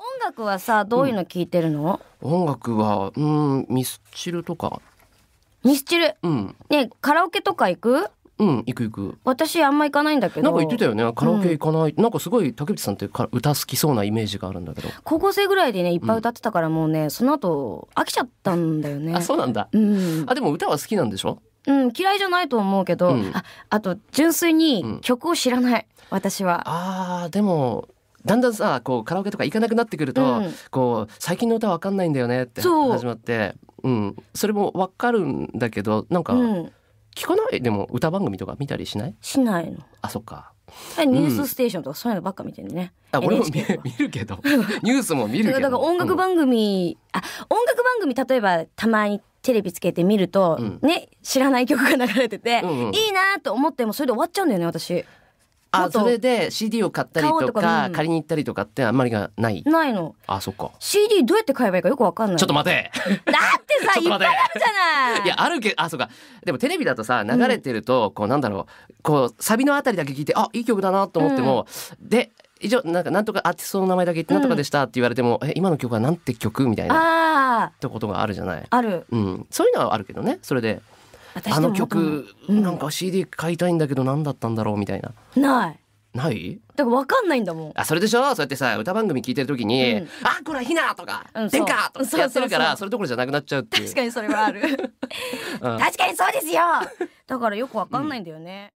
音楽はさどういうの聞いてるの、うん、音楽はうんミスチルとかミスチル、うん、ねカラオケとか行くうん行く行く私あんま行かないんだけどなんか言ってたよねカラオケ行かない、うん、なんかすごい竹内さんって歌好きそうなイメージがあるんだけど高校生ぐらいでねいっぱい歌ってたから、うん、もうね、その後飽きちゃったんだよねあそうなんだ、うん、あでも歌は好きなんでしょうん、嫌いじゃないと思うけど、ああと純粋に曲を知らない、私はあーでもだんだんさこうカラオケとか行かなくなってくると、うん、こう最近の歌わかんないんだよねって始まって、うん、それもわかるんだけどなんか聞かない、うん、でも歌番組とか見たりしないしないのあそっかニュースステーションとかそういうのばっか見てるね。うん、あ、俺も見るけど、ニュースも見るけど。だから音楽番組、うん、あ、音楽番組例えばたまにテレビつけて見ると、うん、ね、知らない曲が流れてて、うんうん、いいなと思ってもそれで終わっちゃうんだよね、私。あそれで CD を買ったりとか借りに行ったりとかってあんまりがないないのあそっか CD どうやって買えばいいかよくわかんないちょっと待てだってさ いっぱいあるじゃないいやあるけどあそっかでもテレビだとさ流れてると、こうなんだろうこうサビのあたりだけ聞いてあいい曲だなと思っても、で以上なんかなんとかアーティストの名前だけ言ってなんとかでしたって言われても、うん、え今の曲はなんて曲みたいなってことがあるじゃないある、うん、そういうのはあるけどねそれであの曲、うん、なんか CD 買いたいんだけど何だったんだろうみたいなないないだから分かんないんだもんあそれでしょそうやってさ歌番組聞いてる時に「うん、あこれはひな」とか「で、うんか」とかやってるからそれどころじゃなくなっちゃうっていう確かにそれはある確かにそうですよだからよく分かんないんだよね、